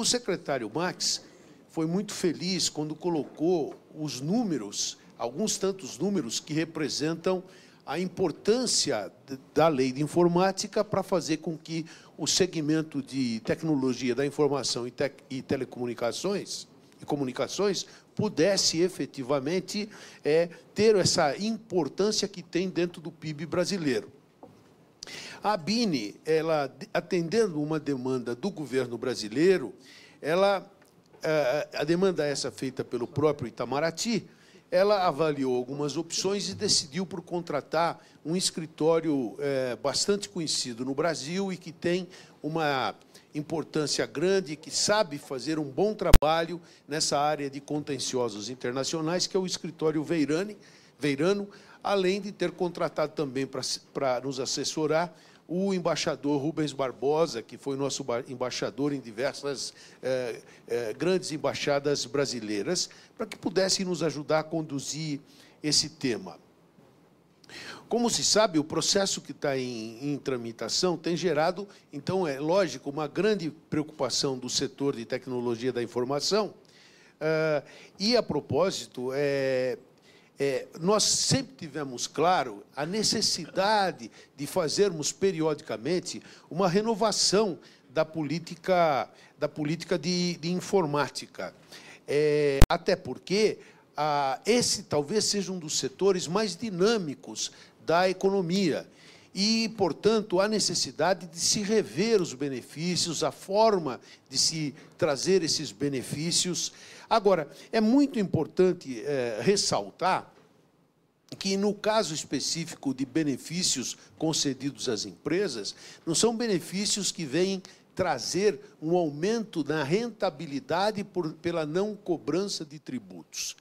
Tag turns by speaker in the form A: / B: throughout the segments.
A: O secretário Max foi muito feliz quando colocou os números, alguns tantos números que representam a importância da lei de informática para fazer com que o segmento de tecnologia da informação e, e telecomunicações e comunicações pudesse efetivamente é, ter essa importância que tem dentro do PIB brasileiro. A Bini, ela, atendendo uma demanda do governo brasileiro, ela, a demanda essa feita pelo próprio Itamaraty, ela avaliou algumas opções e decidiu por contratar um escritório é, bastante conhecido no Brasil e que tem uma importância grande, que sabe fazer um bom trabalho nessa área de contenciosos internacionais, que é o escritório Veirani, Veirano, além de ter contratado também para nos assessorar o embaixador Rubens Barbosa, que foi nosso embaixador em diversas eh, eh, grandes embaixadas brasileiras, para que pudesse nos ajudar a conduzir esse tema. Como se sabe, o processo que está em, em, tramitação tem gerado, então, é lógico, uma grande preocupação do setor de tecnologia da informação. Uh, e, a propósito, é, é, nós sempre tivemos claro a necessidade de fazermos periodicamente uma renovação da política, da política de, de informática. É, até porque ah, esse talvez seja um dos setores mais dinâmicos da economia. E, portanto, há necessidade de se rever os benefícios, a forma de se trazer esses benefícios Agora, é muito importante é, ressaltar que, no caso específico de benefícios concedidos às empresas, não são benefícios que vêm trazer um aumento na rentabilidade por, pela não cobrança de tributos.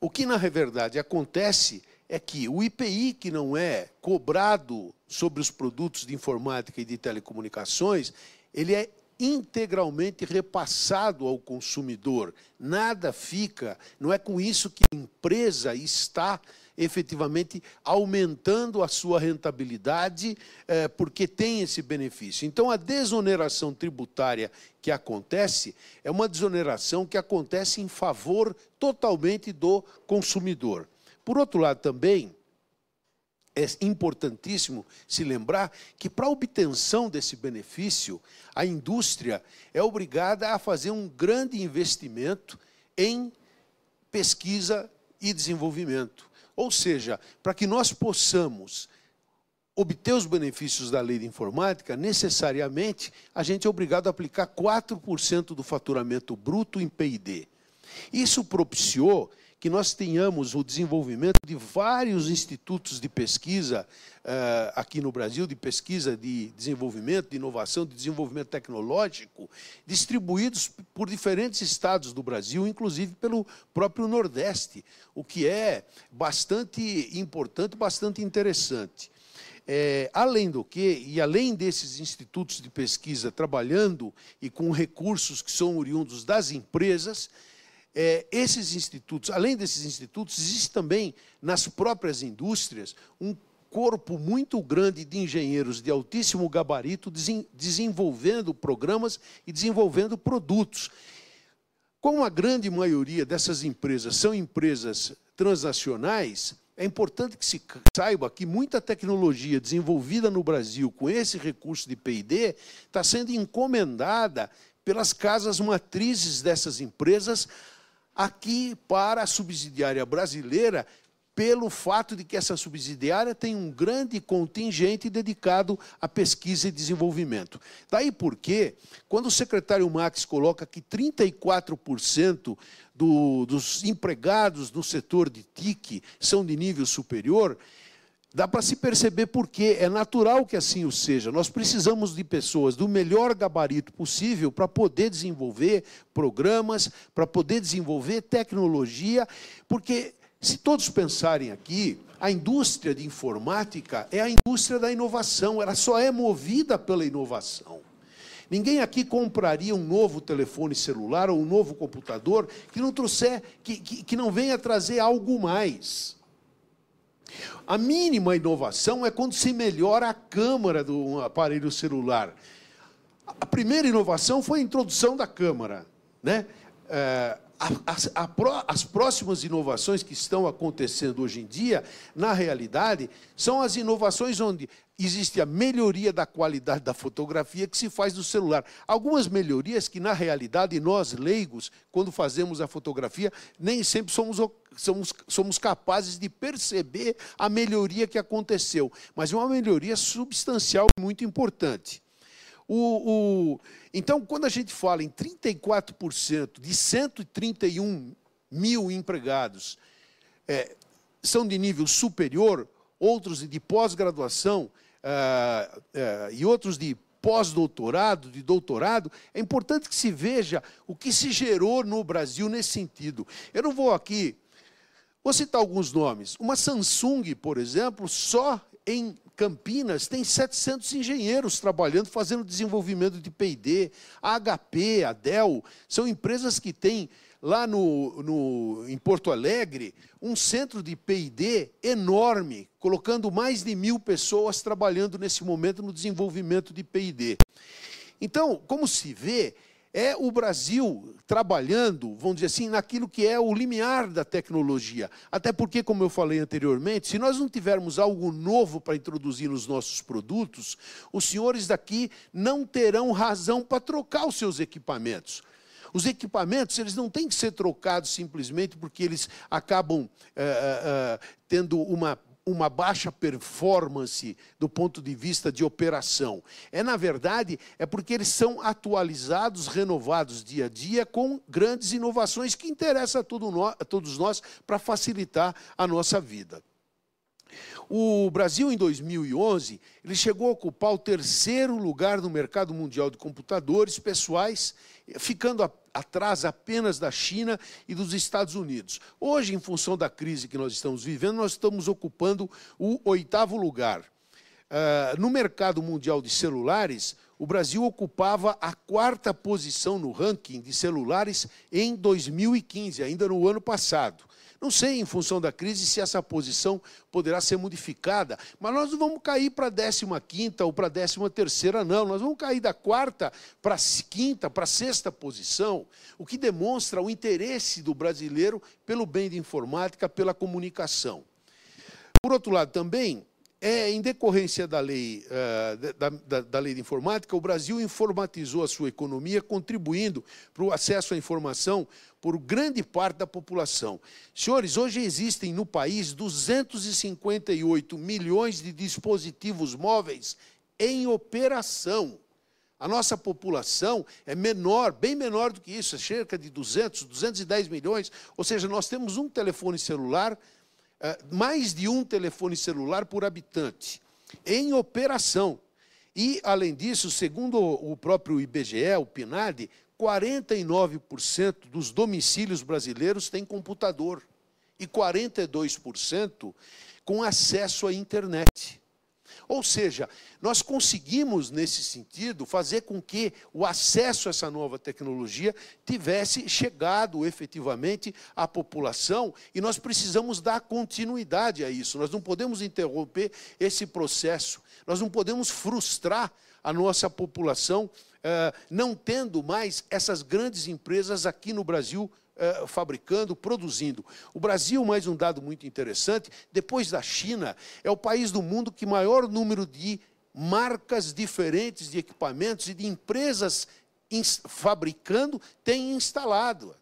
A: O que, na verdade, acontece é que o IPI, que não é cobrado sobre os produtos de informática e de telecomunicações, ele é integralmente repassado ao consumidor. Nada fica, não é com isso que a empresa está efetivamente aumentando a sua rentabilidade, eh, porque tem esse benefício. Então, a desoneração tributária que acontece é uma desoneração que acontece em favor totalmente do consumidor. Por outro lado, também é importantíssimo se lembrar que, para a obtenção desse benefício, a indústria é obrigada a fazer um grande investimento em pesquisa e desenvolvimento. Ou seja, para que nós possamos obter os benefícios da lei de informática, necessariamente a gente é obrigado a aplicar 4% do faturamento bruto em PD. Isso propiciou que nós tenhamos o desenvolvimento de vários institutos de pesquisa uh, aqui no Brasil, de pesquisa de desenvolvimento, de inovação, de desenvolvimento tecnológico, distribuídos por diferentes estados do Brasil, inclusive pelo próprio Nordeste, o que é bastante importante, bastante interessante. É, além do que, e além desses institutos de pesquisa trabalhando e com recursos que são oriundos das empresas, é, esses institutos, além desses institutos, existe também nas próprias indústrias um corpo muito grande de engenheiros de altíssimo gabarito desenvolvendo programas e desenvolvendo produtos. Como a grande maioria dessas empresas são empresas transnacionais, é importante que se saiba que muita tecnologia desenvolvida no Brasil com esse recurso de PD está sendo encomendada pelas casas matrizes dessas empresas aqui para a subsidiária brasileira pelo fato de que essa subsidiária tem um grande contingente dedicado à pesquisa e desenvolvimento. Daí porque, quando o secretário Max coloca que 34% do, dos empregados no setor de TIC são de nível superior, Dá para se perceber por que é natural que assim o seja. Nós precisamos de pessoas do melhor gabarito possível para poder desenvolver programas, para poder desenvolver tecnologia, porque se todos pensarem aqui, a indústria de informática é a indústria da inovação, ela só é movida pela inovação. Ninguém aqui compraria um novo telefone celular ou um novo computador que não trouxer, que, que, que não venha trazer algo mais. A mínima inovação é quando se melhora a câmera do aparelho celular. A primeira inovação foi a introdução da câmera. Né? É, as, as próximas inovações que estão acontecendo hoje em dia, na realidade, são as inovações onde existe a melhoria da qualidade da fotografia que se faz no celular. Algumas melhorias que, na realidade, nós leigos, quando fazemos a fotografia, nem sempre somos, somos, somos capazes de perceber a melhoria que aconteceu. Mas é uma melhoria substancial e muito importante. O, o... Então, quando a gente fala em 34% de 131 mil empregados é, são de nível superior, outros de pós-graduação ah, ah, e outros de pós-doutorado, de doutorado, é importante que se veja o que se gerou no Brasil nesse sentido. Eu não vou aqui, vou citar alguns nomes. Uma Samsung, por exemplo, só em Campinas tem 700 engenheiros trabalhando, fazendo desenvolvimento de P&D. A HP, a Dell, são empresas que têm lá no, no, em Porto Alegre um centro de P&D enorme, colocando mais de mil pessoas trabalhando nesse momento no desenvolvimento de P&D. Então, como se vê, é o Brasil trabalhando, vamos dizer assim, naquilo que é o limiar da tecnologia. Até porque, como eu falei anteriormente, se nós não tivermos algo novo para introduzir nos nossos produtos, os senhores daqui não terão razão para trocar os seus equipamentos. Os equipamentos, eles não têm que ser trocados simplesmente porque eles acabam é, é, tendo uma, uma baixa performance do ponto de vista de operação. É, na verdade, é porque eles são atualizados, renovados dia a dia, com grandes inovações que interessam a, todo no, a todos nós para facilitar a nossa vida. O Brasil, em 2011, ele chegou a ocupar o terceiro lugar no mercado mundial de computadores pessoais, ficando apenas atrás apenas da China e dos Estados Unidos. Hoje, em função da crise que nós estamos vivendo, nós estamos ocupando o oitavo lugar. Uh, no mercado mundial de celulares, o Brasil ocupava a quarta posição no ranking de celulares em 2015, ainda no ano passado. Não sei, em função da crise, se essa posição poderá ser modificada, mas nós não vamos cair para a 15 ou para a 13, não. Nós vamos cair da quarta para a quinta, para a sexta posição, o que demonstra o interesse do brasileiro pelo bem de informática, pela comunicação. Por outro lado, também, é, em decorrência da lei, uh, da, da, da, lei de informática, o Brasil informatizou a sua economia, contribuindo para o acesso à informação por grande parte da população. Senhores, hoje existem no país 258 milhões de dispositivos móveis em operação. A nossa população é menor, bem menor do que isso, é cerca de 200, 210 milhões. Ou seja, nós temos um telefone celular eh, mais de um telefone celular por habitante em operação. E, além disso, segundo o próprio IBGE, o PNAD, 49% dos domicílios brasileiros têm computador e 42% com acesso à internet. Ou seja, nós conseguimos, nesse sentido, fazer com que o acesso a essa nova tecnologia tivesse chegado efetivamente à população e nós precisamos dar continuidade a isso. Nós não podemos interromper esse processo, nós não podemos frustrar a nossa população. Eh, não tendo mais essas grandes empresas aqui no Brasil eh, fabricando, produzindo. O Brasil, mais um dado muito interessante, depois da China, é o país do mundo que maior número de marcas diferentes de equipamentos e de empresas fabricando tem instalado.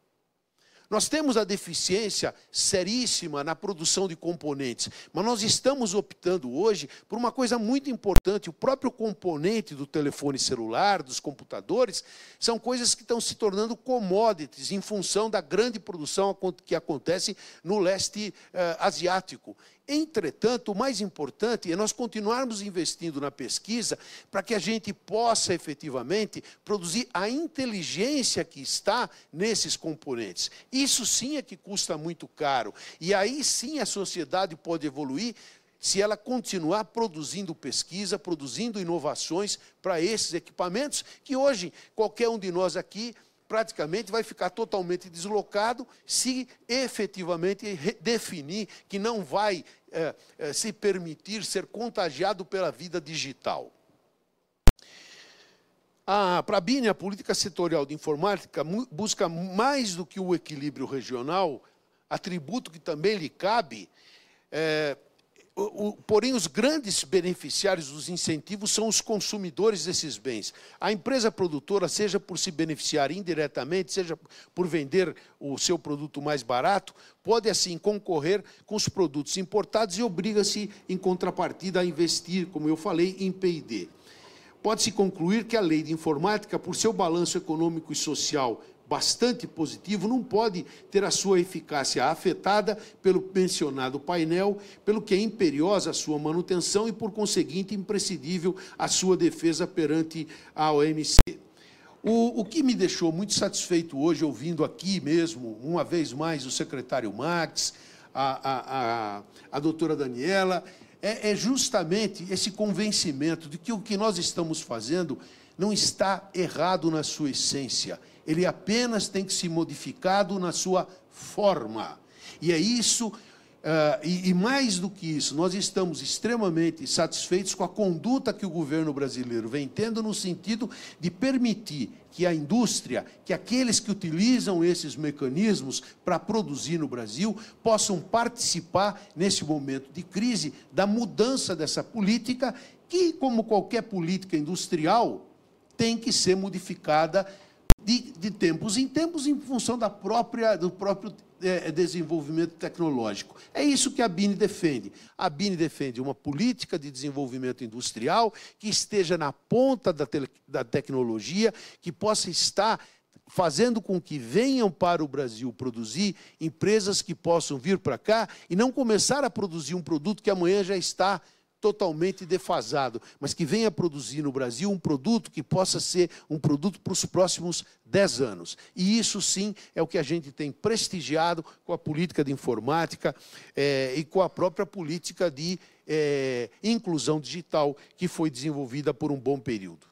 A: Nós temos a deficiência seríssima na produção de componentes, mas nós estamos optando hoje por uma coisa muito importante. O próprio componente do telefone celular, dos computadores, são coisas que estão se tornando commodities em função da grande produção que acontece no leste eh, asiático. Entretanto, o mais importante é nós continuarmos investindo na pesquisa para que a gente possa efetivamente produzir a inteligência que está nesses componentes. Isso sim é que custa muito caro. E aí sim a sociedade pode evoluir se ela continuar produzindo pesquisa, produzindo inovações para esses equipamentos que hoje qualquer um de nós aqui praticamente vai ficar totalmente deslocado se efetivamente definir que não vai é, é, se permitir ser contagiado pela vida digital. A BINE, a política setorial de informática, busca mais do que o equilíbrio regional, atributo que também lhe cabe, é, o, o, porém, os grandes beneficiários dos incentivos são os consumidores desses bens. A empresa produtora, seja por se beneficiar indiretamente, seja por vender o seu produto mais barato, pode assim concorrer com os produtos importados e obriga-se, em contrapartida, a investir, como eu falei, em PD. Pode-se concluir que a lei de informática, por seu balanço econômico e social bastante positivo, não pode ter a sua eficácia afetada pelo mencionado painel, pelo que é imperiosa a sua manutenção e, por conseguinte, imprescindível a sua defesa perante a OMC. O, o, que me deixou muito satisfeito hoje, ouvindo aqui mesmo, uma vez mais, o secretário Max, a, a, a, a doutora Daniela, é, é justamente esse convencimento de que o que nós estamos fazendo não está errado na sua essência ele apenas tem que ser modificado na sua forma. E é isso, uh, e, e mais do que isso, nós estamos extremamente satisfeitos com a conduta que o governo brasileiro vem tendo no sentido de permitir que a indústria, que aqueles que utilizam esses mecanismos para produzir no Brasil possam participar nesse momento de crise da mudança dessa política que, como qualquer política industrial, tem que ser modificada de, de tempos em tempos em função da própria, do próprio é, desenvolvimento tecnológico. É isso que a BINE defende. A BINE defende uma política de desenvolvimento industrial que esteja na ponta da, da tecnologia, que possa estar fazendo com que venham para o Brasil produzir empresas que possam vir para cá e não começar a produzir um produto que amanhã já está totalmente defasado, mas que venha produzir no Brasil um produto que possa ser um produto para os próximos 10 anos. E isso sim é o que a gente tem prestigiado com a política de informática é, e com a própria política de é, inclusão digital que foi desenvolvida por um bom período.